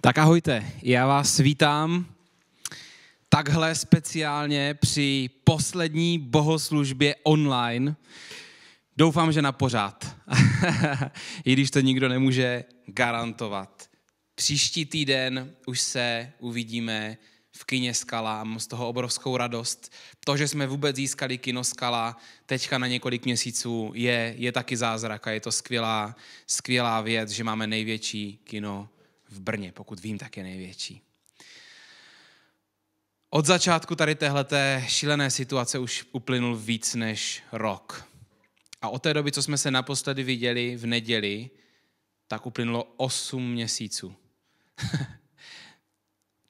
Tak ahojte, já vás vítám takhle speciálně při poslední bohoslužbě online. Doufám, že na pořád, i když to nikdo nemůže garantovat. Příští týden už se uvidíme v kině Skala, mám z toho obrovskou radost. To, že jsme vůbec získali kino Skala teďka na několik měsíců, je, je taky zázrak a je to skvělá, skvělá věc, že máme největší kino v Brně, pokud vím, tak je největší. Od začátku tady téhleté šílené situace už uplynul víc než rok. A od té doby, co jsme se naposledy viděli v neděli, tak uplynulo 8 měsíců.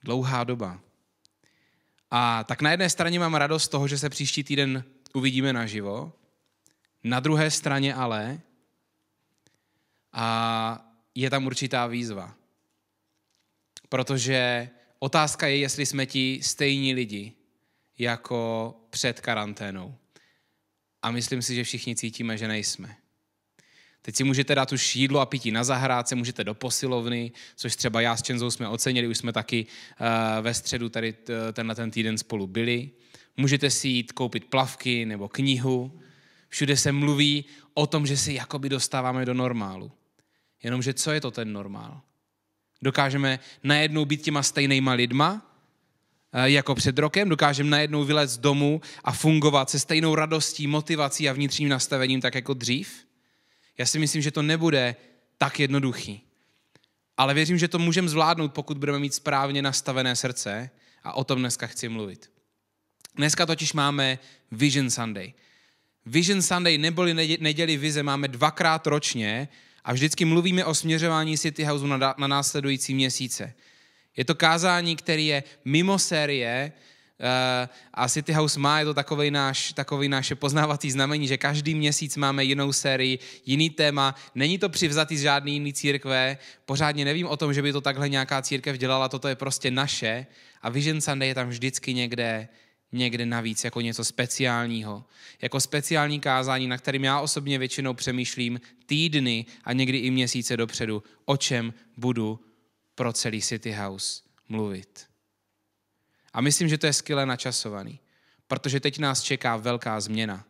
Dlouhá doba. A tak na jedné straně mám radost z toho, že se příští týden uvidíme naživo, na druhé straně ale a je tam určitá výzva. Protože otázka je, jestli jsme ti stejní lidi jako před karanténou. A myslím si, že všichni cítíme, že nejsme. Teď si můžete dát už jídlo a pití na zahrádce, můžete do posilovny, což třeba já s Čenzou jsme ocenili, už jsme taky uh, ve středu tady tenhle ten týden spolu byli. Můžete si jít koupit plavky nebo knihu. Všude se mluví o tom, že si jakoby dostáváme do normálu. Jenomže co je to ten normál? Dokážeme najednou být těma stejnýma lidma, eh, jako před rokem, dokážeme najednou vylet z domu a fungovat se stejnou radostí, motivací a vnitřním nastavením tak jako dřív? Já si myslím, že to nebude tak jednoduchý. Ale věřím, že to můžeme zvládnout, pokud budeme mít správně nastavené srdce a o tom dneska chci mluvit. Dneska totiž máme Vision Sunday. Vision Sunday neboli neděli vize máme dvakrát ročně a vždycky mluvíme o směřování City House na, na následující měsíce. Je to kázání, který je mimo série eh, a City House má, je to takový náš, takový naše poznávací znamení, že každý měsíc máme jinou sérii, jiný téma. Není to přivzatý z žádný jiný církve, pořádně nevím o tom, že by to takhle nějaká církev dělala, toto je prostě naše a Vision Sunday je tam vždycky někde někde navíc jako něco speciálního. Jako speciální kázání, na kterým já osobně většinou přemýšlím týdny a někdy i měsíce dopředu, o čem budu pro celý City House mluvit. A myslím, že to je skvěle načasovaný, protože teď nás čeká velká změna.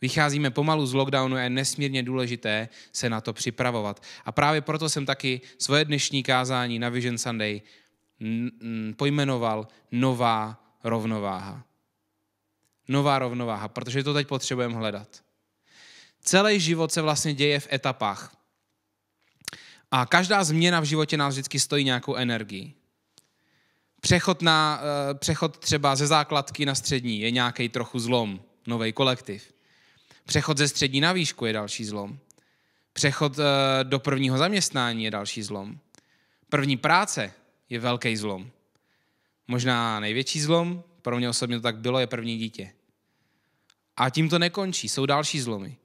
Vycházíme pomalu z lockdownu a je nesmírně důležité se na to připravovat. A právě proto jsem taky svoje dnešní kázání na Vision Sunday pojmenoval Nová rovnováha. Nová rovnováha, protože to teď potřebujeme hledat. Celý život se vlastně děje v etapách. A každá změna v životě nás vždycky stojí nějakou energii. Přechod, na, eh, přechod třeba ze základky na střední je nějaký trochu zlom, nový kolektiv. Přechod ze střední na výšku je další zlom. Přechod eh, do prvního zaměstnání je další zlom. První práce je velký zlom. Možná největší zlom, pro mě osobně to tak bylo, je první dítě. A tím to nekončí, jsou další zlomy.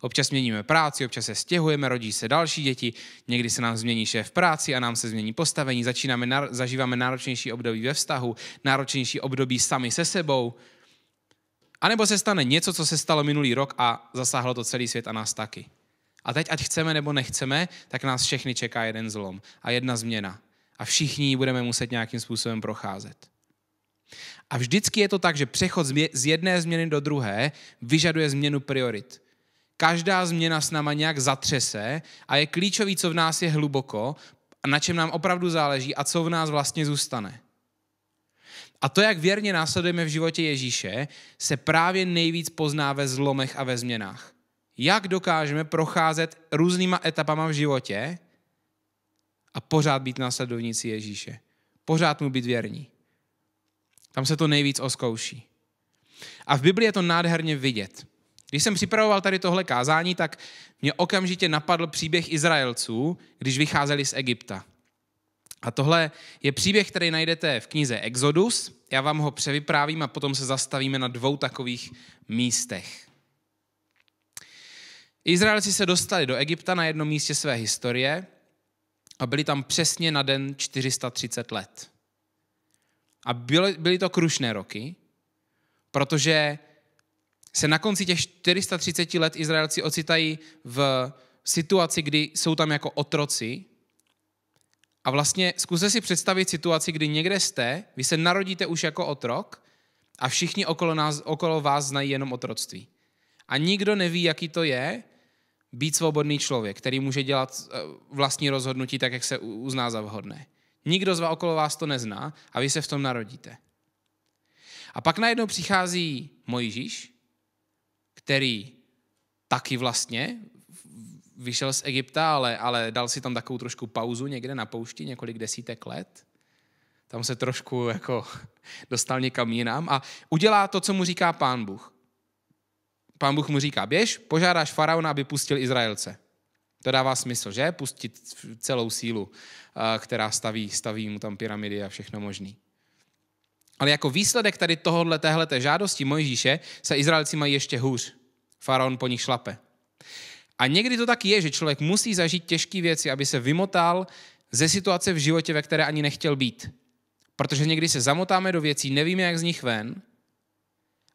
Občas měníme práci, občas se stěhujeme, rodí se další děti, někdy se nám změní šéf práci a nám se změní postavení, začínáme, zažíváme náročnější období ve vztahu, náročnější období sami se sebou. A nebo se stane něco, co se stalo minulý rok a zasáhlo to celý svět a nás taky. A teď, ať chceme nebo nechceme, tak nás všechny čeká jeden zlom a jedna změna a všichni ji budeme muset nějakým způsobem procházet. A vždycky je to tak, že přechod z jedné změny do druhé vyžaduje změnu priorit. Každá změna s náma nějak zatřese a je klíčový, co v nás je hluboko, na čem nám opravdu záleží a co v nás vlastně zůstane. A to, jak věrně následujeme v životě Ježíše, se právě nejvíc pozná ve zlomech a ve změnách. Jak dokážeme procházet různýma etapama v životě, a pořád být následovníci Ježíše. Pořád mu být věrní. Tam se to nejvíc oskouší. A v Biblii je to nádherně vidět. Když jsem připravoval tady tohle kázání, tak mě okamžitě napadl příběh Izraelců, když vycházeli z Egypta. A tohle je příběh, který najdete v knize Exodus. Já vám ho převyprávím a potom se zastavíme na dvou takových místech. Izraelci se dostali do Egypta na jednom místě své historie a byli tam přesně na den 430 let. A byly, byly to krušné roky, protože se na konci těch 430 let Izraelci ocitají v situaci, kdy jsou tam jako otroci. A vlastně zkuste si představit situaci, kdy někde jste, vy se narodíte už jako otrok a všichni okolo, nás, okolo vás znají jenom otroctví. A nikdo neví, jaký to je být svobodný člověk, který může dělat eh, vlastní rozhodnutí tak, jak se uzná za vhodné. Nikdo z vás okolo vás to nezná a vy se v tom narodíte. A pak najednou přichází Mojžíš, který taky vlastně vyšel z Egypta, ale, ale dal si tam takovou trošku pauzu někde na poušti, několik desítek let. Tam se trošku jako dostal někam jinam a udělá to, co mu říká pán Bůh pán Bůh mu říká, běž, požádáš faraona, aby pustil Izraelce. To dává smysl, že? Pustit celou sílu, eh, která staví, staví mu tam pyramidy a všechno možný. Ale jako výsledek tady tohohle, téhleté žádosti Mojžíše se Izraelci mají ještě hůř. Faraon po nich šlape. A někdy to tak je, že člověk musí zažít těžké věci, aby se vymotal ze situace v životě, ve které ani nechtěl být. Protože někdy se zamotáme do věcí, nevíme, jak z nich ven,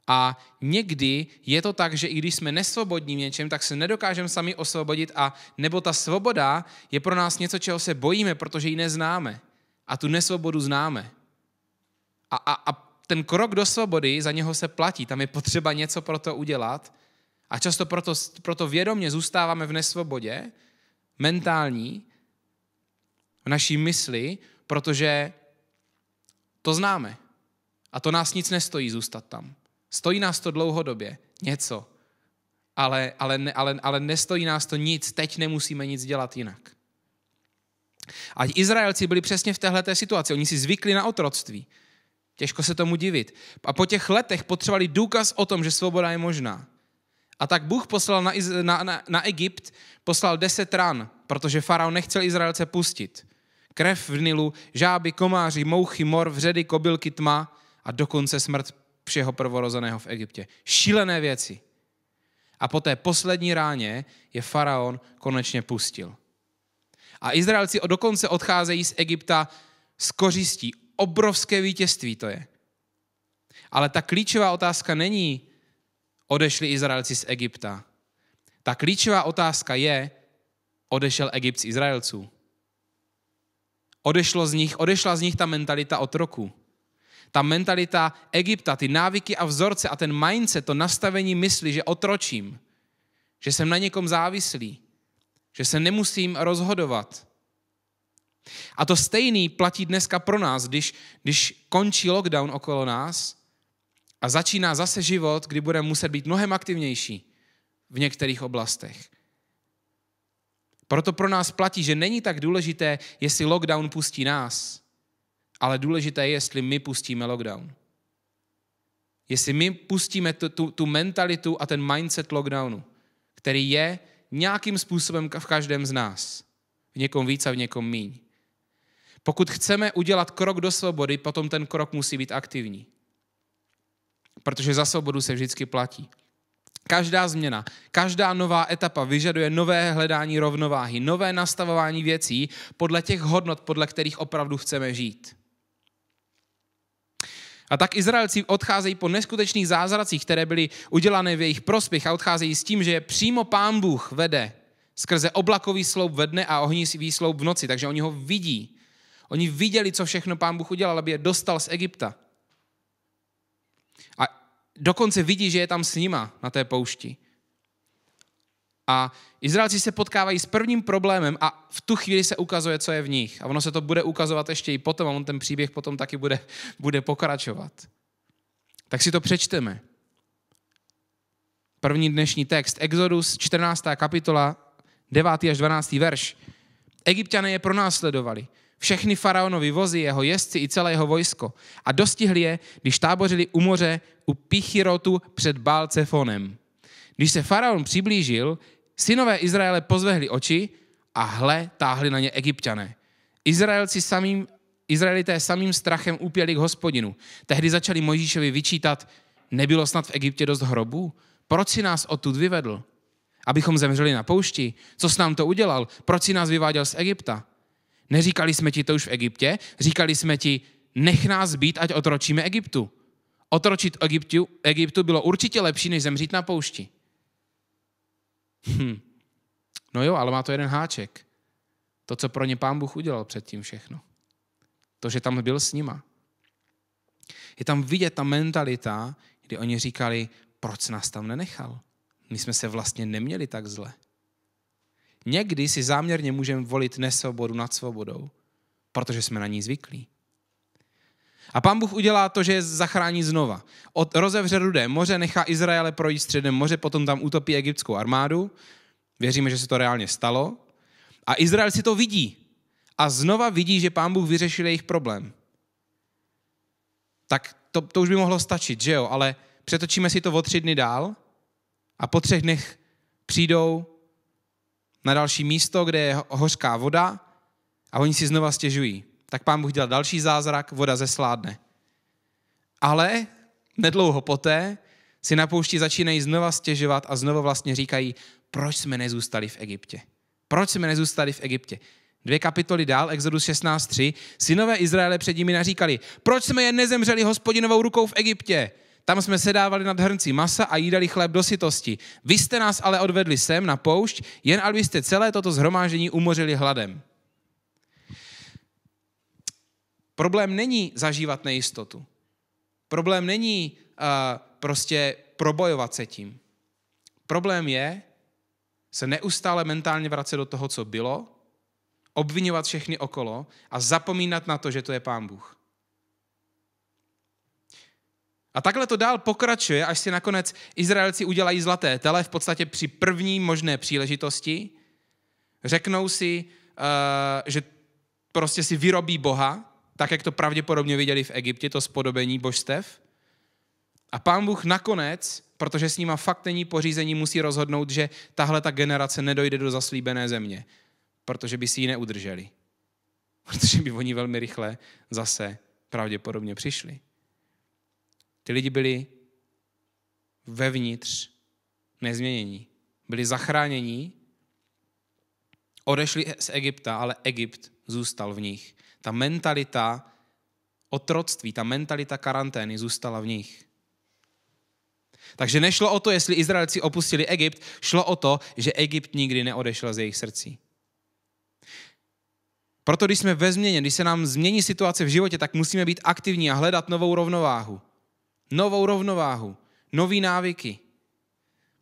a někdy je to tak, že i když jsme nesvobodní v něčem, tak se nedokážeme sami osvobodit a nebo ta svoboda je pro nás něco, čeho se bojíme, protože ji neznáme. A tu nesvobodu známe. A, a, a ten krok do svobody, za něho se platí. Tam je potřeba něco pro to udělat. A často proto, proto vědomě zůstáváme v nesvobodě, mentální, v naší mysli, protože to známe. A to nás nic nestojí zůstat tam. Stojí nás to dlouhodobě něco, ale, ale, ale, ale nestojí nás to nic, teď nemusíme nic dělat jinak. A Izraelci byli přesně v téhle situaci, oni si zvykli na otroctví. Těžko se tomu divit. A po těch letech potřebovali důkaz o tom, že svoboda je možná. A tak Bůh poslal na, na, na, na Egypt, poslal deset ran, protože faraon nechtěl Izraelce pustit. Krev v Nilu, žáby, komáři, mouchy, mor, vředy, kobylky, tma a dokonce smrt všeho prvorozeného v Egyptě. Šílené věci. A po té poslední ráně je faraon konečně pustil. A Izraelci dokonce odcházejí z Egypta s kořistí. Obrovské vítězství to je. Ale ta klíčová otázka není, odešli Izraelci z Egypta. Ta klíčová otázka je, odešel Egypt z Izraelců. Odešlo z nich, odešla z nich ta mentalita otroku ta mentalita Egypta, ty návyky a vzorce a ten mindset, to nastavení mysli, že otročím, že jsem na někom závislý, že se nemusím rozhodovat. A to stejný platí dneska pro nás, když, když končí lockdown okolo nás a začíná zase život, kdy budeme muset být mnohem aktivnější v některých oblastech. Proto pro nás platí, že není tak důležité, jestli lockdown pustí nás, ale důležité je, jestli my pustíme lockdown. Jestli my pustíme tu, tu, tu mentalitu a ten mindset lockdownu, který je nějakým způsobem v každém z nás. V někom víc a v někom míň. Pokud chceme udělat krok do svobody, potom ten krok musí být aktivní. Protože za svobodu se vždycky platí. Každá změna, každá nová etapa vyžaduje nové hledání rovnováhy, nové nastavování věcí podle těch hodnot, podle kterých opravdu chceme žít. A tak Izraelci odcházejí po neskutečných zázracích, které byly udělané v jejich prospěch a odcházejí s tím, že je přímo pán Bůh vede skrze oblakový sloup ve dne a ohnivý sloup v noci. Takže oni ho vidí. Oni viděli, co všechno pán Bůh udělal, aby je dostal z Egypta. A dokonce vidí, že je tam s nima na té poušti. A Izraelci se potkávají s prvním problémem a v tu chvíli se ukazuje, co je v nich. A ono se to bude ukazovat ještě i potom a on ten příběh potom taky bude, bude pokračovat. Tak si to přečteme. První dnešní text, Exodus 14. kapitola, 9. až 12. verš. Egyptiané je pronásledovali. Všechny faraonovi vozy, jeho jezdci i celé jeho vojsko. A dostihli je, když tábořili u moře u Pichirotu před Balcefonem. Když se faraon přiblížil, synové Izraele pozvehli oči a hle, táhli na ně egyptiané. Izraelci samým, Izraelité samým strachem úpěli k hospodinu. Tehdy začali Mojžíšovi vyčítat, nebylo snad v Egyptě dost hrobů? Proč si nás odtud vyvedl? Abychom zemřeli na poušti? Co s nám to udělal? Proč si nás vyváděl z Egypta? Neříkali jsme ti to už v Egyptě? Říkali jsme ti, nech nás být, ať otročíme Egyptu. Otročit Egyptu, Egyptu bylo určitě lepší, než zemřít na poušti. Hm. No jo, ale má to jeden háček. To, co pro ně pán Bůh udělal předtím všechno. To, že tam byl s nima. Je tam vidět ta mentalita, kdy oni říkali, proč nás tam nenechal? My jsme se vlastně neměli tak zle. Někdy si záměrně můžeme volit nesvobodu nad svobodou, protože jsme na ní zvyklí. A pán Bůh udělá to, že je zachrání znova. Od, rozevře rudé moře, nechá Izraele projít středem moře, potom tam utopí egyptskou armádu. Věříme, že se to reálně stalo. A Izrael si to vidí. A znova vidí, že pán Bůh vyřešil jejich problém. Tak to, to už by mohlo stačit, že jo? Ale přetočíme si to o tři dny dál a po třech dnech přijdou na další místo, kde je hořká voda a oni si znova stěžují tak pán Bůh dělá další zázrak, voda zesládne. Ale nedlouho poté si na poušti začínají znova stěžovat a znova vlastně říkají, proč jsme nezůstali v Egyptě. Proč jsme nezůstali v Egyptě? Dvě kapitoly dál, Exodus 16.3, synové Izraele před nimi naříkali, proč jsme je nezemřeli hospodinovou rukou v Egyptě? Tam jsme sedávali nad hrncí masa a jídali chléb do sitosti. Vy jste nás ale odvedli sem na poušť, jen abyste celé toto zhromážení umořili hladem. Problém není zažívat nejistotu. Problém není uh, prostě probojovat se tím. Problém je se neustále mentálně vracet do toho, co bylo, obvinovat všechny okolo a zapomínat na to, že to je Pán Bůh. A takhle to dál pokračuje, až si nakonec Izraelci udělají zlaté tele v podstatě při první možné příležitosti. Řeknou si, eh, že prostě si vyrobí Boha, tak jak to pravděpodobně viděli v Egyptě, to spodobení božstev. A pán Bůh nakonec, protože s nima fakt není pořízení, musí rozhodnout, že tahle ta generace nedojde do zaslíbené země, protože by si ji neudrželi. Protože by oni velmi rychle zase pravděpodobně přišli. Ty lidi byli vevnitř nezměnění. Byli zachránění, odešli z Egypta, ale Egypt zůstal v nich ta mentalita otroctví, ta mentalita karantény zůstala v nich. Takže nešlo o to, jestli Izraelci opustili Egypt, šlo o to, že Egypt nikdy neodešel z jejich srdcí. Proto když jsme ve změně, když se nám změní situace v životě, tak musíme být aktivní a hledat novou rovnováhu. Novou rovnováhu, nový návyky.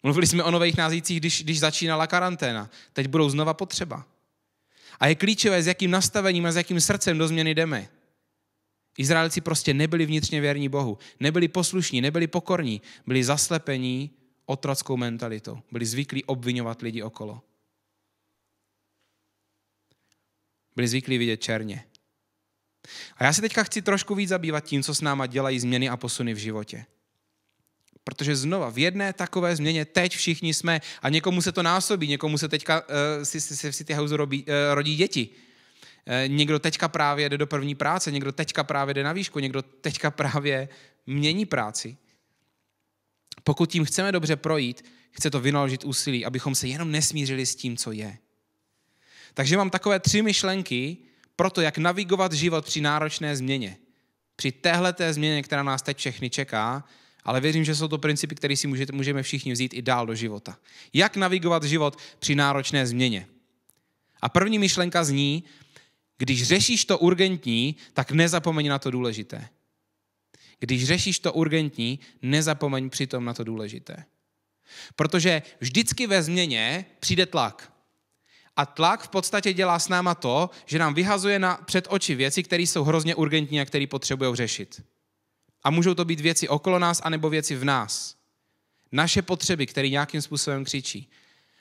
Mluvili jsme o nových názících, když, když začínala karanténa. Teď budou znova potřeba. A je klíčové, s jakým nastavením a s jakým srdcem do změny jdeme. Izraelci prostě nebyli vnitřně věrní Bohu, nebyli poslušní, nebyli pokorní, byli zaslepení otrockou mentalitou, byli zvyklí obvinovat lidi okolo. Byli zvyklí vidět černě. A já se teďka chci trošku víc zabývat tím, co s náma dělají změny a posuny v životě. Protože znova, v jedné takové změně teď všichni jsme a někomu se to násobí, někomu se teďka uh, si, si, si si ty House robí, uh, rodí děti. Uh, někdo teďka právě jde do první práce, někdo teďka právě jde na výšku, někdo teďka právě mění práci. Pokud tím chceme dobře projít, chce to vynaložit úsilí, abychom se jenom nesmířili s tím, co je. Takže mám takové tři myšlenky pro to, jak navigovat život při náročné změně. Při téhleté změně, která nás teď všechny čeká, ale věřím, že jsou to principy, které si můžete, můžeme všichni vzít i dál do života. Jak navigovat život při náročné změně? A první myšlenka zní, když řešíš to urgentní, tak nezapomeň na to důležité. Když řešíš to urgentní, nezapomeň přitom na to důležité. Protože vždycky ve změně přijde tlak. A tlak v podstatě dělá s náma to, že nám vyhazuje na před oči věci, které jsou hrozně urgentní a které potřebují řešit. A můžou to být věci okolo nás, anebo věci v nás. Naše potřeby, které nějakým způsobem křičí.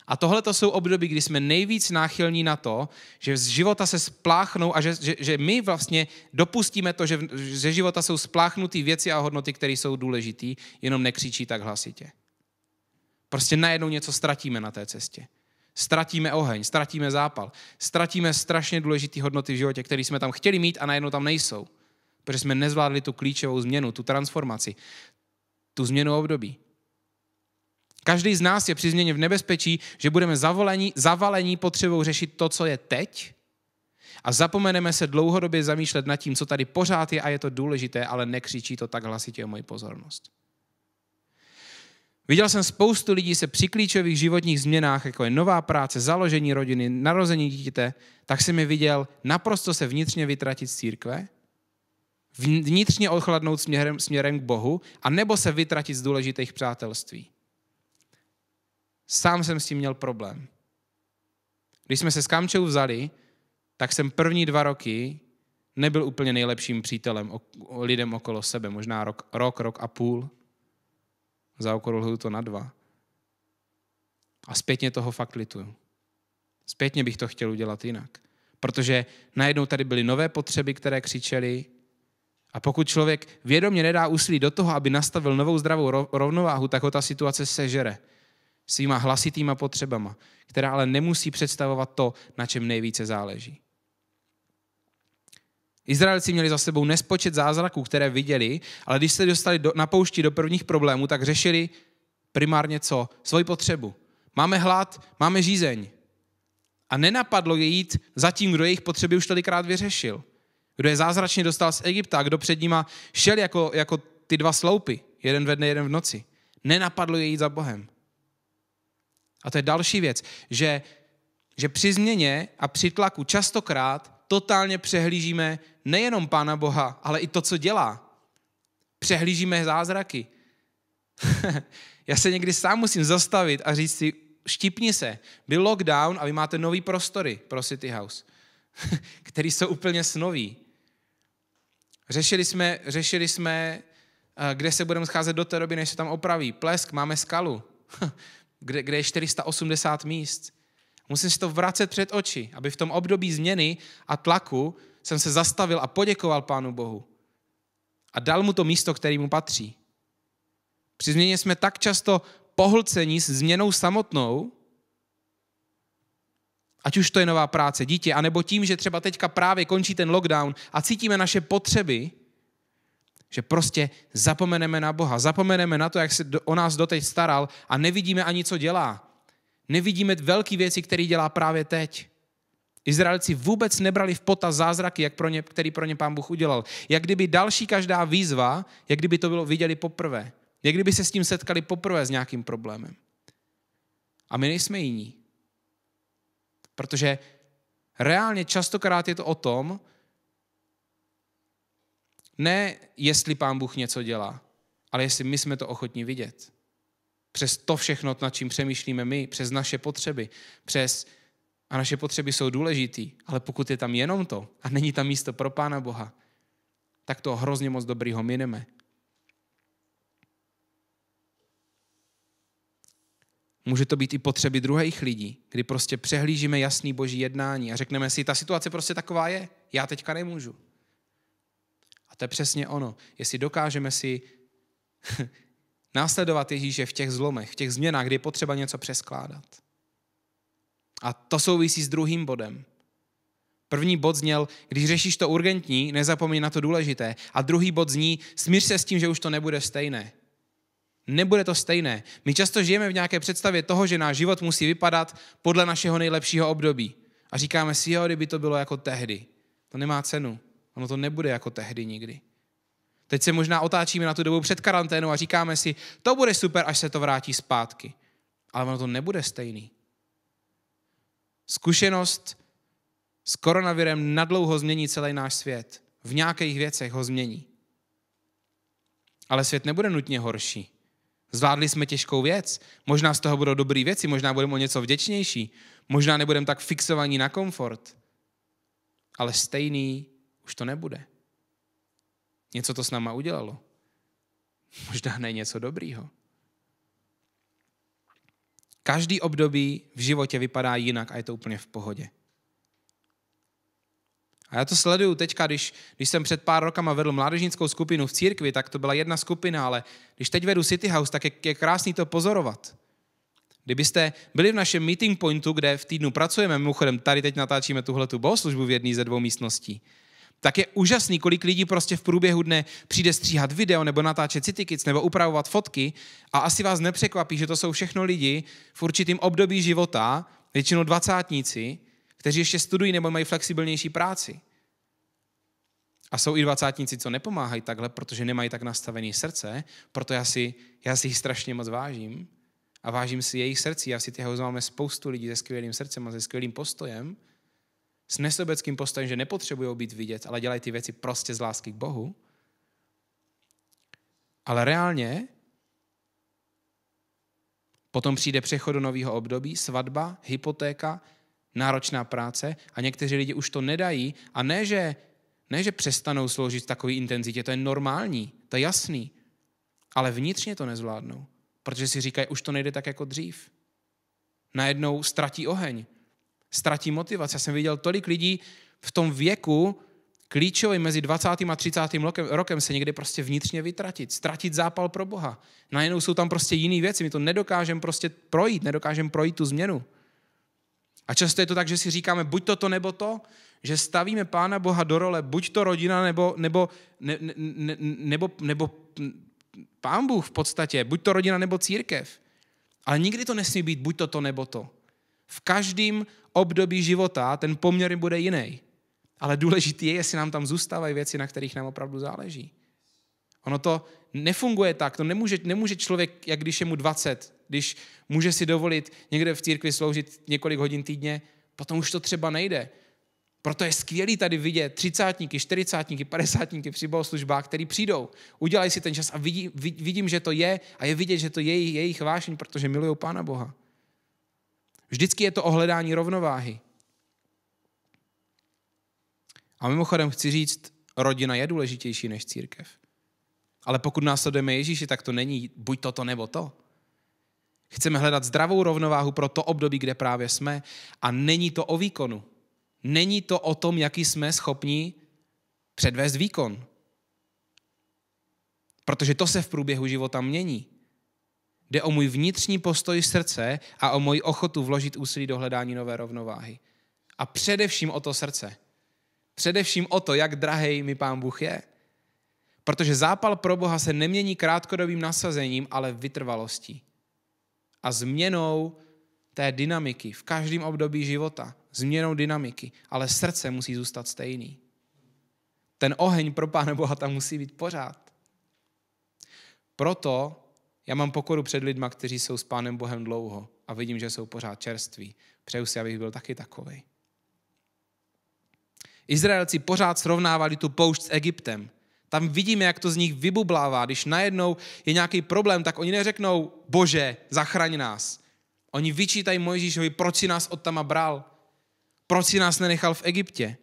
A tohle to jsou období, kdy jsme nejvíc náchylní na to, že z života se spláchnou a že, že, že my vlastně dopustíme to, že ze života jsou spláchnuté věci a hodnoty, které jsou důležité, jenom nekřičí tak hlasitě. Prostě najednou něco ztratíme na té cestě. Ztratíme oheň, ztratíme zápal, ztratíme strašně důležité hodnoty v životě, které jsme tam chtěli mít a najednou tam nejsou protože jsme nezvládli tu klíčovou změnu, tu transformaci, tu změnu období. Každý z nás je při změně v nebezpečí, že budeme zavolení, zavalení potřebou řešit to, co je teď a zapomeneme se dlouhodobě zamýšlet nad tím, co tady pořád je a je to důležité, ale nekřičí to tak hlasitě o moji pozornost. Viděl jsem spoustu lidí se při klíčových životních změnách, jako je nová práce, založení rodiny, narození dítěte, tak jsem je viděl naprosto se vnitřně vytratit z církve, vnitřně ochladnout směrem, směrem k Bohu, a nebo se vytratit z důležitých přátelství. Sám jsem s tím měl problém. Když jsme se s Kamčou vzali, tak jsem první dva roky nebyl úplně nejlepším přítelem o, o lidem okolo sebe, možná rok, rok, rok a půl. za okolo to na dva. A zpětně toho fakt lituju. Zpětně bych to chtěl udělat jinak. Protože najednou tady byly nové potřeby, které křičely, a pokud člověk vědomě nedá úsilí do toho, aby nastavil novou zdravou rovnováhu, tak ho ta situace sežere svýma hlasitýma potřebama, která ale nemusí představovat to, na čem nejvíce záleží. Izraelci měli za sebou nespočet zázraků, které viděli, ale když se dostali do, na poušti do prvních problémů, tak řešili primárně co? Svoji potřebu. Máme hlad, máme žízeň. A nenapadlo je jít za tím, kdo jejich potřeby už tolikrát vyřešil kdo je zázračně dostal z Egypta, kdo před nima šel jako, jako ty dva sloupy, jeden ve dne, jeden v noci. Nenapadlo je jít za Bohem. A to je další věc, že, že při změně a při tlaku častokrát totálně přehlížíme nejenom Pána Boha, ale i to, co dělá. Přehlížíme zázraky. Já se někdy sám musím zastavit a říct si, štipni se. Byl lockdown a vy máte nový prostory pro City House, který jsou úplně snový. Řešili jsme, řešili jsme eh, kde se budeme scházet do té doby, než se tam opraví. Plesk, máme skalu, kde, kde je 480 míst. Musím si to vracet před oči, aby v tom období změny a tlaku jsem se zastavil a poděkoval Pánu Bohu. A dal mu to místo, který mu patří. Při změně jsme tak často pohlcení s změnou samotnou, Ať už to je nová práce, dítě, anebo tím, že třeba teďka právě končí ten lockdown a cítíme naše potřeby, že prostě zapomeneme na Boha, zapomeneme na to, jak se o nás doteď staral a nevidíme ani, co dělá. Nevidíme velké věci, které dělá právě teď. Izraelci vůbec nebrali v pota zázraky, jak pro ně, který pro ně pán Bůh udělal. Jak kdyby další každá výzva, jak kdyby to bylo viděli poprvé. Jak kdyby se s tím setkali poprvé s nějakým problémem. A my nejsme jiní. Protože reálně častokrát je to o tom, ne jestli pán Bůh něco dělá, ale jestli my jsme to ochotní vidět. Přes to všechno, nad čím přemýšlíme my, přes naše potřeby, přes a naše potřeby jsou důležitý, ale pokud je tam jenom to a není tam místo pro Pána Boha, tak to hrozně moc dobrýho mineme. Může to být i potřeby druhých lidí, kdy prostě přehlížíme jasný boží jednání a řekneme si, ta situace prostě taková je, já teďka nemůžu. A to je přesně ono. Jestli dokážeme si následovat Ježíše v těch zlomech, v těch změnách, kdy je potřeba něco přeskládat. A to souvisí s druhým bodem. První bod zněl, když řešíš to urgentní, nezapomeň na to důležité. A druhý bod zní, smíř se s tím, že už to nebude stejné. Nebude to stejné. My často žijeme v nějaké představě toho, že náš život musí vypadat podle našeho nejlepšího období. A říkáme si, jo, kdyby to bylo jako tehdy. To nemá cenu. Ono to nebude jako tehdy nikdy. Teď se možná otáčíme na tu dobu před karanténou a říkáme si, to bude super, až se to vrátí zpátky. Ale ono to nebude stejný. Zkušenost s koronavirem nadlouho změní celý náš svět. V nějakých věcech ho změní. Ale svět nebude nutně horší. Zvládli jsme těžkou věc. Možná z toho budou dobré věci, možná budeme o něco vděčnější. Možná nebudeme tak fixovaní na komfort. Ale stejný už to nebude. Něco to s náma udělalo. Možná ne něco dobrýho. Každý období v životě vypadá jinak a je to úplně v pohodě. A já to sleduju teďka, když, když jsem před pár rokama vedl mládežnickou skupinu v církvi, tak to byla jedna skupina, ale když teď vedu City House, tak je, je krásný to pozorovat. Kdybyste byli v našem meeting pointu, kde v týdnu pracujeme, mimochodem tady teď natáčíme tuhle tu bohoslužbu v jedné ze dvou místností, tak je úžasný, kolik lidí prostě v průběhu dne přijde stříhat video nebo natáčet City Kids nebo upravovat fotky a asi vás nepřekvapí, že to jsou všechno lidi v určitém období života, většinou dvacátníci, kteří ještě studují nebo mají flexibilnější práci. A jsou i dvacátníci, co nepomáhají takhle, protože nemají tak nastavené srdce, proto já si, já si jich strašně moc vážím a vážím si jejich srdcí. Já si těho máme spoustu lidí se skvělým srdcem a se skvělým postojem, s nesobeckým postojem, že nepotřebují být vidět, ale dělají ty věci prostě z lásky k Bohu. Ale reálně potom přijde přechod do nového období, svatba, hypotéka, náročná práce a někteří lidi už to nedají a ne, že, ne, že přestanou sloužit v takové intenzitě, to je normální, to je jasný, ale vnitřně to nezvládnou, protože si říkají, už to nejde tak jako dřív. Najednou ztratí oheň, ztratí motivaci. Já jsem viděl tolik lidí v tom věku, klíčový mezi 20. a 30. rokem se někdy prostě vnitřně vytratit, ztratit zápal pro Boha. Najednou jsou tam prostě jiné věci, my to nedokážeme prostě projít, nedokážeme projít tu změnu. A často je to tak, že si říkáme buď to to nebo to, že stavíme Pána Boha do role buď to rodina nebo, nebo, ne, ne, ne, nebo, nebo Pán Bůh v podstatě, buď to rodina nebo církev. Ale nikdy to nesmí být buď to to nebo to. V každém období života ten poměr bude jiný. Ale důležité je, jestli nám tam zůstávají věci, na kterých nám opravdu záleží. Ono to nefunguje tak, to nemůže, nemůže člověk, jak když je mu 20, když může si dovolit někde v církvi sloužit několik hodin týdně, potom už to třeba nejde. Proto je skvělý tady vidět třicátníky, čtyřicátníky, padesátníky při bohoslužbách, který přijdou, udělají si ten čas a vidí, vidím, že to je a je vidět, že to je jejich vášení, protože milují Pána Boha. Vždycky je to ohledání rovnováhy. A mimochodem chci říct, rodina je důležitější než církev. Ale pokud následujeme Ježíši, tak to není buď toto nebo to. Chceme hledat zdravou rovnováhu pro to období, kde právě jsme. A není to o výkonu. Není to o tom, jaký jsme schopni předvést výkon. Protože to se v průběhu života mění. Jde o můj vnitřní postoj srdce a o moji ochotu vložit úsilí do hledání nové rovnováhy. A především o to srdce. Především o to, jak drahej mi Pán Bůh je. Protože zápal pro Boha se nemění krátkodobým nasazením, ale vytrvalostí a změnou té dynamiky v každém období života, změnou dynamiky, ale srdce musí zůstat stejný. Ten oheň pro Pána Boha tam musí být pořád. Proto já mám pokoru před lidma, kteří jsou s Pánem Bohem dlouho a vidím, že jsou pořád čerství. Přeju si, abych byl taky takovej. Izraelci pořád srovnávali tu poušť s Egyptem. Tam vidíme, jak to z nich vybublává. Když najednou je nějaký problém, tak oni neřeknou, bože, zachraň nás. Oni vyčítají Mojžíšovi, proč si nás od tama bral, proč si nás nenechal v Egyptě.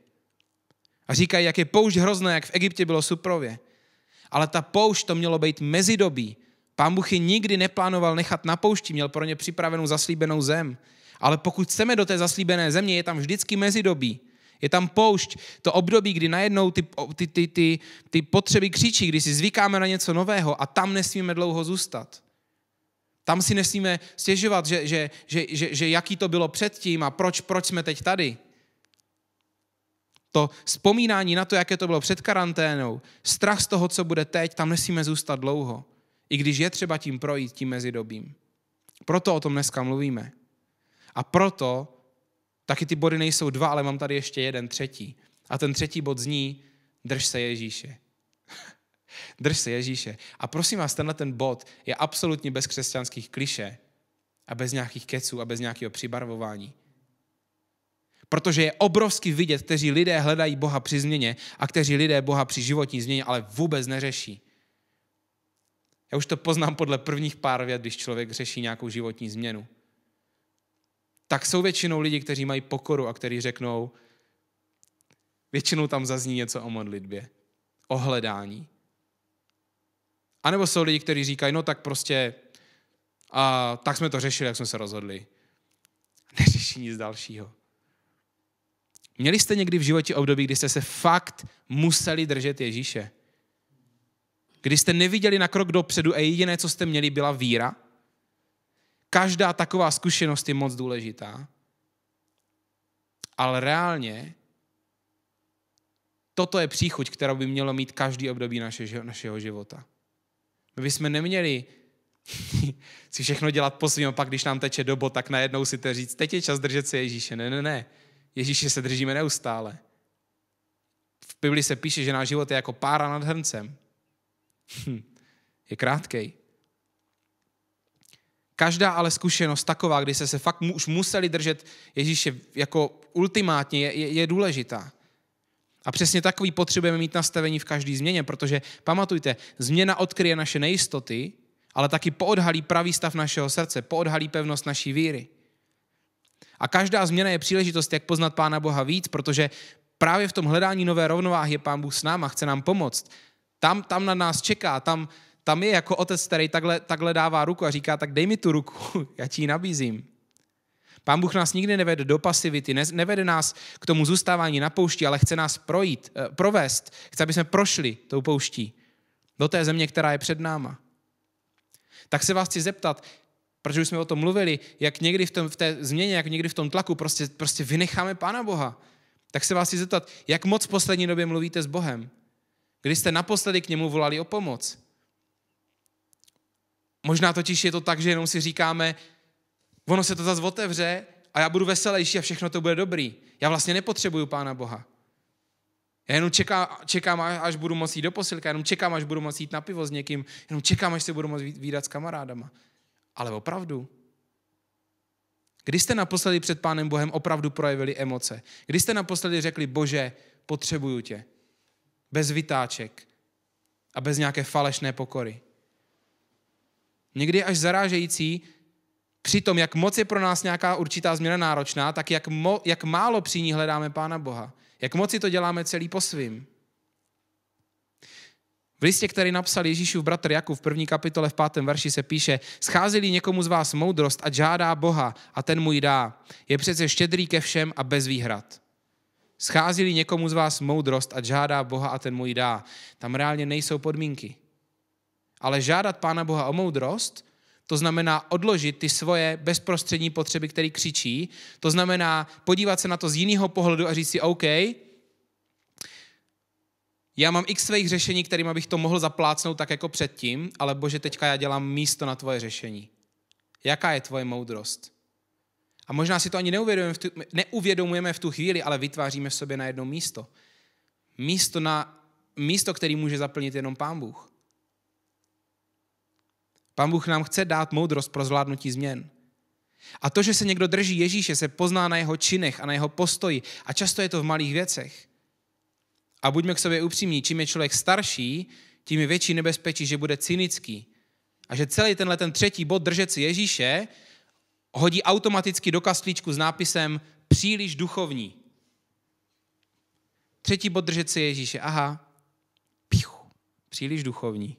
A říkají, jak je poušť hrozné, jak v Egyptě bylo suprově. Ale ta poušť to mělo být mezidobí. Pán Bůh nikdy neplánoval nechat na poušti, měl pro ně připravenou zaslíbenou zem. Ale pokud chceme do té zaslíbené země, je tam vždycky mezidobí. Je tam poušť, to období, kdy najednou ty, ty, ty, ty, ty potřeby křičí, kdy si zvykáme na něco nového a tam nesmíme dlouho zůstat. Tam si nesmíme stěžovat, že, že, že, že, že jaký to bylo předtím a proč, proč jsme teď tady. To vzpomínání na to, jaké to bylo před karanténou, strach z toho, co bude teď, tam nesmíme zůstat dlouho. I když je třeba tím projít, tím mezidobím. Proto o tom dneska mluvíme. A proto Taky ty body nejsou dva, ale mám tady ještě jeden třetí. A ten třetí bod zní, drž se Ježíše. drž se Ježíše. A prosím vás, tenhle ten bod je absolutně bez křesťanských kliše a bez nějakých keců a bez nějakého přibarvování. Protože je obrovsky vidět, kteří lidé hledají Boha při změně a kteří lidé Boha při životní změně, ale vůbec neřeší. Já už to poznám podle prvních pár věd, když člověk řeší nějakou životní změnu tak jsou většinou lidi, kteří mají pokoru a kteří řeknou, většinou tam zazní něco o modlitbě, o hledání. A nebo jsou lidi, kteří říkají, no tak prostě, a tak jsme to řešili, jak jsme se rozhodli. Neřeší nic dalšího. Měli jste někdy v životě období, kdy jste se fakt museli držet Ježíše? Kdy jste neviděli na krok dopředu a jediné, co jste měli, byla víra? Každá taková zkušenost je moc důležitá, ale reálně toto je příchuť, která by mělo mít každý období naše, našeho života. My bychom neměli si všechno dělat po svým, pak když nám teče dobo, tak najednou si to říct, teď je čas držet se Ježíše. Ne, ne, ne. Ježíše se držíme neustále. V Bibli se píše, že náš život je jako pára nad hrncem. Hm. Je krátkej. Každá ale zkušenost taková, kdy se se fakt už museli držet Ježíše jako ultimátně, je, je, je důležitá. A přesně takový potřebujeme mít nastavení v každé změně, protože pamatujte, změna odkryje naše nejistoty, ale taky poodhalí pravý stav našeho srdce, poodhalí pevnost naší víry. A každá změna je příležitost, jak poznat Pána Boha víc, protože právě v tom hledání nové rovnováhy je Pán Bůh s náma, chce nám pomoct. Tam, tam na nás čeká, tam, tam je jako otec, který takhle, takhle dává ruku a říká, tak dej mi tu ruku, já ti ji nabízím. Pán Bůh nás nikdy nevede do pasivity, nevede nás k tomu zůstávání na poušti, ale chce nás projít, eh, provést, chce, aby jsme prošli tou pouští do té země, která je před náma. Tak se vás chci zeptat, protože už jsme o tom mluvili, jak někdy v, tom, v té změně, jak někdy v tom tlaku prostě, prostě vynecháme Pána Boha. Tak se vás chci zeptat, jak moc v poslední době mluvíte s Bohem? Kdy jste naposledy k němu volali o pomoc? Možná totiž je to tak, že jenom si říkáme, ono se to zase otevře a já budu veselější a všechno to bude dobrý. Já vlastně nepotřebuju Pána Boha. Já jenom čekám, čekám, až budu moct jít do posilka, jenom čekám, až budu moct jít na pivo s někým, jenom čekám, až se budu moct výdat s kamarádama. Ale opravdu, Kdy jste naposledy před Pánem Bohem opravdu projevili emoce? Kdy jste naposledy řekli, Bože, potřebuju tě? Bez vytáček a bez nějaké falešné pokory. Někdy až zarážející, při tom, jak moc je pro nás nějaká určitá změna náročná, tak jak, mo, jak málo při ní hledáme Pána Boha. Jak moc si to děláme celý po svým. V listě, který napsal Ježíšův bratr Jakub v první kapitole v pátém verši se píše, Scházeli někomu z vás moudrost a žádá Boha a ten mu ji dá. Je přece štědrý ke všem a bez výhrad. Scházili někomu z vás moudrost a žádá Boha a ten mu ji dá. Tam reálně nejsou podmínky. Ale žádat Pána Boha o moudrost, to znamená odložit ty svoje bezprostřední potřeby, které křičí. To znamená podívat se na to z jiného pohledu a říct si, OK, já mám x svých řešení, kterým bych to mohl zaplácnout tak jako předtím, ale bože, teďka já dělám místo na tvoje řešení. Jaká je tvoje moudrost? A možná si to ani neuvědomujeme v tu, neuvědomujeme v tu chvíli, ale vytváříme v sobě na jedno místo. Místo, na, místo který může zaplnit jenom Pán Bůh. Pán Bůh nám chce dát moudrost pro zvládnutí změn. A to, že se někdo drží Ježíše, se pozná na jeho činech a na jeho postoji. A často je to v malých věcech. A buďme k sobě upřímní, čím je člověk starší, tím je větší nebezpečí, že bude cynický. A že celý tenhle ten třetí bod držet si Ježíše hodí automaticky do kaslíčku s nápisem příliš duchovní. Třetí bod držet si Ježíše. Aha, pichu, příliš duchovní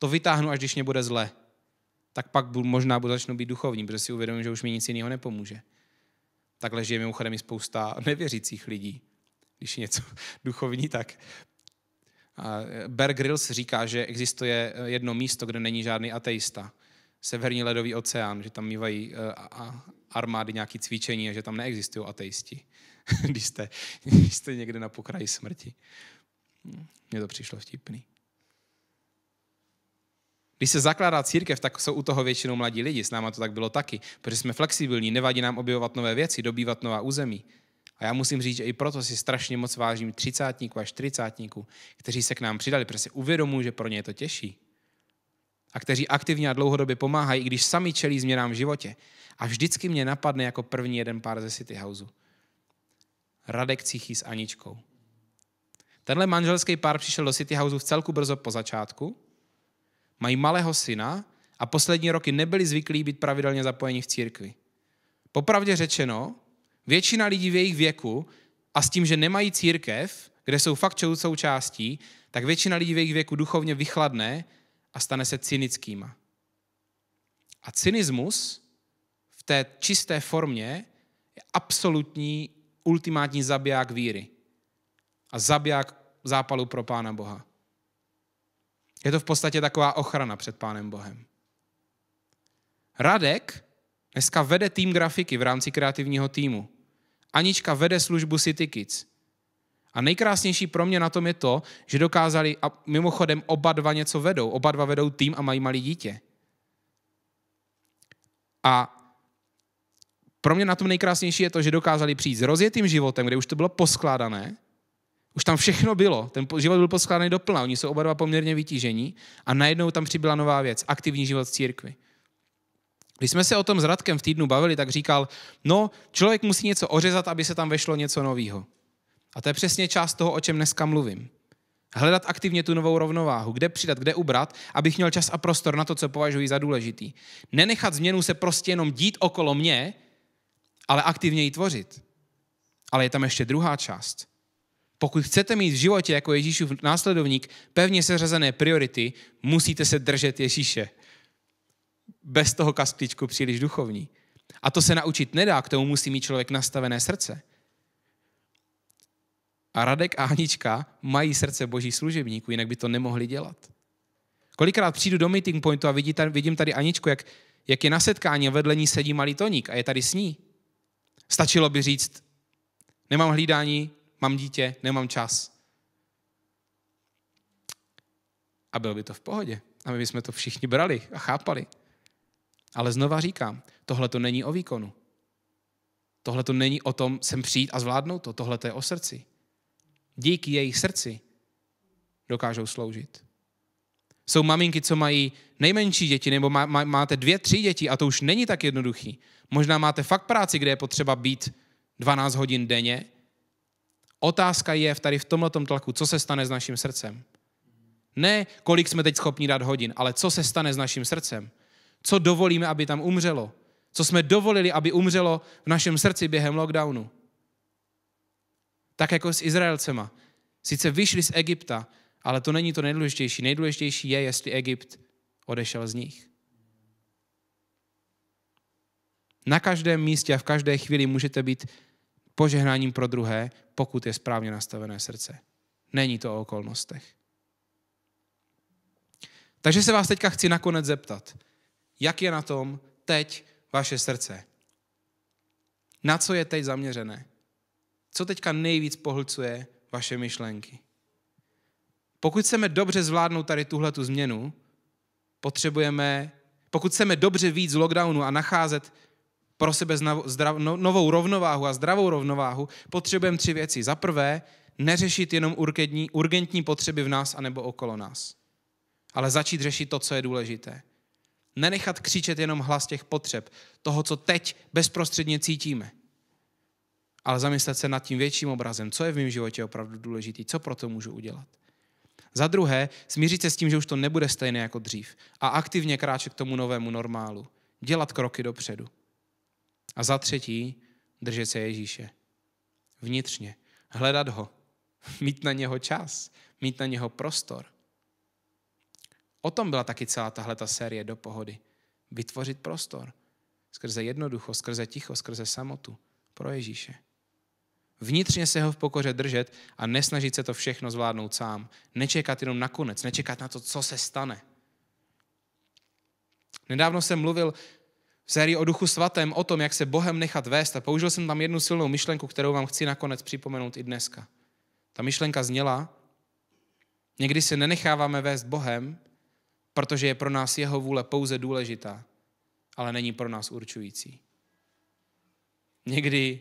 to vytáhnu, až když mě bude zle, tak pak možná budu začnu být duchovní, protože si uvědomím, že už mi nic jiného nepomůže. Takhle žije mimochodem i spousta nevěřících lidí. Když je něco duchovní, tak... Eh, Bear Grylls říká, že existuje eh, jedno místo, kde není žádný ateista. Severní ledový oceán, že tam mývají eh, armády nějaké cvičení a že tam neexistují ateisti, když jste, když jste někde na pokraji smrti. Hm, mně to přišlo vtipný. Když se zakládá církev, tak jsou u toho většinou mladí lidi, s náma to tak bylo taky, protože jsme flexibilní, nevadí nám objevovat nové věci, dobývat nová území. A já musím říct, že i proto si strašně moc vážím třicátníků až třicátníků, kteří se k nám přidali, protože si uvědomují, že pro ně je to těžší. A kteří aktivně a dlouhodobě pomáhají, i když sami čelí změnám v životě. A vždycky mě napadne jako první jeden pár ze City Houseu. Radek Cichý s Aničkou. Tenhle manželský pár přišel do City Houseu v celku brzo po začátku, mají malého syna a poslední roky nebyli zvyklí být pravidelně zapojeni v církvi. Popravdě řečeno, většina lidí v jejich věku a s tím, že nemají církev, kde jsou fakt součástí, tak většina lidí v jejich věku duchovně vychladne a stane se cynickýma. A cynismus v té čisté formě je absolutní, ultimátní zabiják víry a zabiják zápalu pro Pána Boha. Je to v podstatě taková ochrana před Pánem Bohem. Radek dneska vede tým grafiky v rámci kreativního týmu. Anička vede službu City Kids. A nejkrásnější pro mě na tom je to, že dokázali, a mimochodem oba dva něco vedou, oba dva vedou tým a mají malý dítě. A pro mě na tom nejkrásnější je to, že dokázali přijít s rozjetým životem, kde už to bylo poskládané, už tam všechno bylo, ten život byl poskládaný doplna, oni jsou oba dva poměrně vytížení a najednou tam přibyla nová věc, aktivní život církvy. Když jsme se o tom s Radkem v týdnu bavili, tak říkal, no, člověk musí něco ořezat, aby se tam vešlo něco nového. A to je přesně část toho, o čem dneska mluvím. Hledat aktivně tu novou rovnováhu, kde přidat, kde ubrat, abych měl čas a prostor na to, co považuji za důležitý. Nenechat změnu se prostě jenom dít okolo mě, ale aktivně ji tvořit. Ale je tam ještě druhá část. Pokud chcete mít v životě jako Ježíšův následovník pevně seřazené priority, musíte se držet Ježíše. Bez toho kastičku příliš duchovní. A to se naučit nedá, k tomu musí mít člověk nastavené srdce. A Radek a Anička mají srdce boží služebníků, jinak by to nemohli dělat. Kolikrát přijdu do meeting pointu a vidím tady Aničku, jak, jak je na setkání a vedle ní sedí malý Toník a je tady s ní. Stačilo by říct, nemám hlídání, mám dítě, nemám čas. A bylo by to v pohodě. A my bychom to všichni brali a chápali. Ale znova říkám, tohle to není o výkonu. Tohle to není o tom sem přijít a zvládnout to. Tohle to je o srdci. Díky jejich srdci dokážou sloužit. Jsou maminky, co mají nejmenší děti, nebo má, má, máte dvě, tři děti a to už není tak jednoduchý. Možná máte fakt práci, kde je potřeba být 12 hodin denně, Otázka je v tady v tomhle tlaku, co se stane s naším srdcem. Ne, kolik jsme teď schopni dát hodin, ale co se stane s naším srdcem. Co dovolíme, aby tam umřelo. Co jsme dovolili, aby umřelo v našem srdci během lockdownu. Tak jako s Izraelcema. Sice vyšli z Egypta, ale to není to nejdůležitější. Nejdůležitější je, jestli Egypt odešel z nich. Na každém místě a v každé chvíli můžete být požehnáním pro druhé, pokud je správně nastavené srdce. Není to o okolnostech. Takže se vás teďka chci nakonec zeptat, jak je na tom teď vaše srdce? Na co je teď zaměřené? Co teďka nejvíc pohlcuje vaše myšlenky? Pokud chceme dobře zvládnout tady tuhle tu změnu, potřebujeme, pokud chceme dobře víc z lockdownu a nacházet pro sebe zdrav, no, novou rovnováhu a zdravou rovnováhu, potřebujeme tři věci. Za prvé, neřešit jenom urgentní, urgentní potřeby v nás anebo okolo nás, ale začít řešit to, co je důležité. Nenechat křičet jenom hlas těch potřeb, toho, co teď bezprostředně cítíme, ale zamyslet se nad tím větším obrazem, co je v mém životě opravdu důležité, co pro to můžu udělat. Za druhé, smířit se s tím, že už to nebude stejné jako dřív a aktivně kráčet k tomu novému normálu. Dělat kroky dopředu. A za třetí, držet se Ježíše. Vnitřně. Hledat ho. Mít na něho čas. Mít na něho prostor. O tom byla taky celá tahle ta série do pohody. Vytvořit prostor. Skrze jednoducho, skrze ticho, skrze samotu. Pro Ježíše. Vnitřně se ho v pokoře držet a nesnažit se to všechno zvládnout sám. Nečekat jenom na konec, nečekat na to, co se stane. Nedávno jsem mluvil sérii o duchu svatém, o tom, jak se Bohem nechat vést a použil jsem tam jednu silnou myšlenku, kterou vám chci nakonec připomenout i dneska. Ta myšlenka zněla, někdy se nenecháváme vést Bohem, protože je pro nás jeho vůle pouze důležitá, ale není pro nás určující. Někdy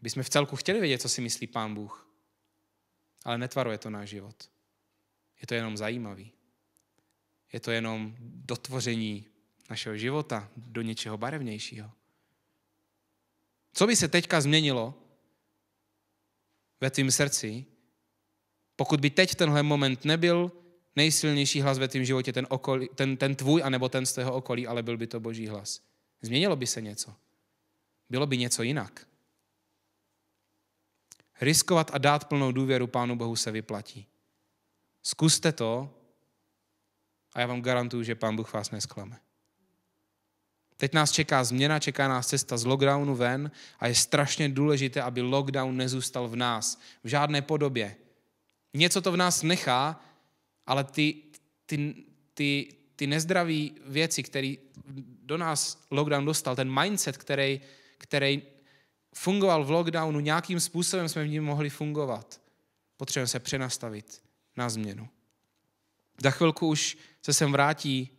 bychom v celku chtěli vědět, co si myslí Pán Bůh, ale netvaruje to náš život. Je to jenom zajímavý. Je to jenom dotvoření našeho života do něčeho barevnějšího. Co by se teďka změnilo ve tvém srdci, pokud by teď tenhle moment nebyl nejsilnější hlas ve tvém životě ten, okolí, ten, ten tvůj, anebo ten z tvého okolí, ale byl by to boží hlas. Změnilo by se něco. Bylo by něco jinak. Riskovat a dát plnou důvěru Pánu Bohu se vyplatí. Zkuste to a já vám garantuju, že Pán Bůh vás nesklame. Teď nás čeká změna, čeká nás cesta z lockdownu ven a je strašně důležité, aby lockdown nezůstal v nás v žádné podobě. Něco to v nás nechá, ale ty, ty, ty, ty nezdravé věci, které do nás lockdown dostal, ten mindset, který, který fungoval v lockdownu, nějakým způsobem jsme v něm mohli fungovat. Potřebujeme se přenastavit na změnu. Za chvilku už se sem vrátí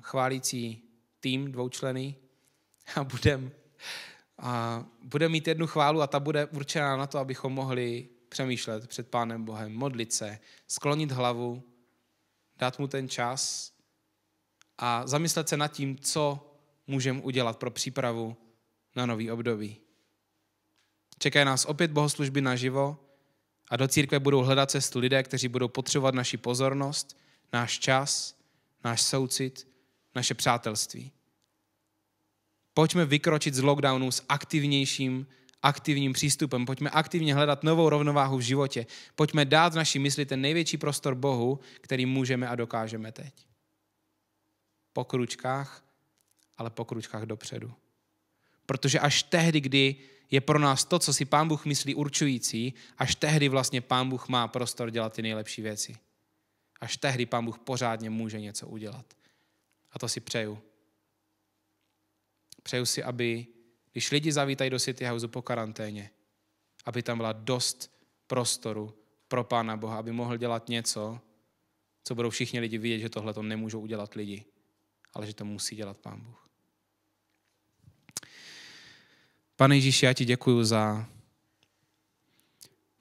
chválící tým dvoučlený a budem, a budem mít jednu chválu a ta bude určená na to, abychom mohli přemýšlet před Pánem Bohem, modlit se, sklonit hlavu, dát mu ten čas a zamyslet se nad tím, co můžeme udělat pro přípravu na nový období. Čekají nás opět bohoslužby naživo a do církve budou hledat cestu lidé, kteří budou potřebovat naši pozornost, náš čas, náš soucit naše přátelství. Pojďme vykročit z lockdownu s aktivnějším, aktivním přístupem. Pojďme aktivně hledat novou rovnováhu v životě. Pojďme dát v naší mysli ten největší prostor Bohu, který můžeme a dokážeme teď. Po kručkách, ale po kručkách dopředu. Protože až tehdy, kdy je pro nás to, co si Pán Bůh myslí určující, až tehdy vlastně Pán Bůh má prostor dělat ty nejlepší věci. Až tehdy Pán Bůh pořádně může něco udělat. A to si přeju. Přeju si, aby když lidi zavítají do City House po karanténě, aby tam byla dost prostoru pro Pána Boha, aby mohl dělat něco, co budou všichni lidi vidět, že tohle to nemůžou udělat lidi, ale že to musí dělat Pán Bůh. Pane Ježíši, já ti děkuji za,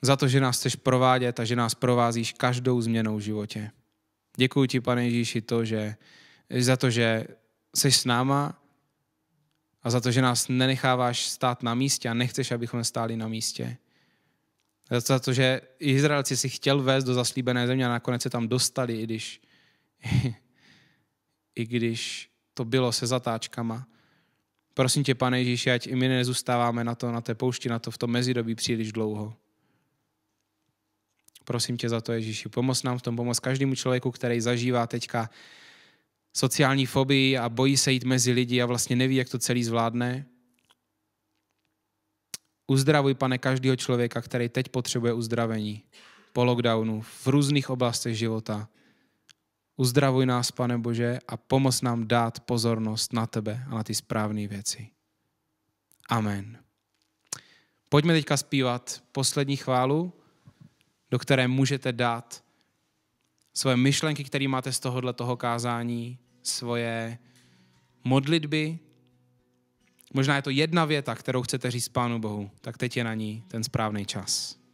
za to, že nás chceš provádět a že nás provázíš každou změnou v životě. Děkuji ti, pane Ježíši, to, že za to, že jsi s náma a za to, že nás nenecháváš stát na místě a nechceš, abychom stáli na místě. Za to, že Izraelci si chtěl vést do zaslíbené země a nakonec se tam dostali, i když, i když to bylo se zatáčkama. Prosím tě, pane Ježíši, ať i my nezůstáváme na, to, na té poušti, na to v tom mezidobí příliš dlouho. Prosím tě za to, Ježíši, pomoz nám v tom, pomoz každému člověku, který zažívá teďka sociální fobii a bojí se jít mezi lidi a vlastně neví, jak to celý zvládne. Uzdravuj, pane, každého člověka, který teď potřebuje uzdravení po lockdownu v různých oblastech života. Uzdravuj nás, pane Bože, a pomoz nám dát pozornost na tebe a na ty správné věci. Amen. Pojďme teďka zpívat poslední chválu, do které můžete dát své myšlenky, které máte z tohohle toho kázání, svoje modlitby. Možná je to jedna věta, kterou chcete říct Pánu Bohu, tak teď je na ní ten správný čas.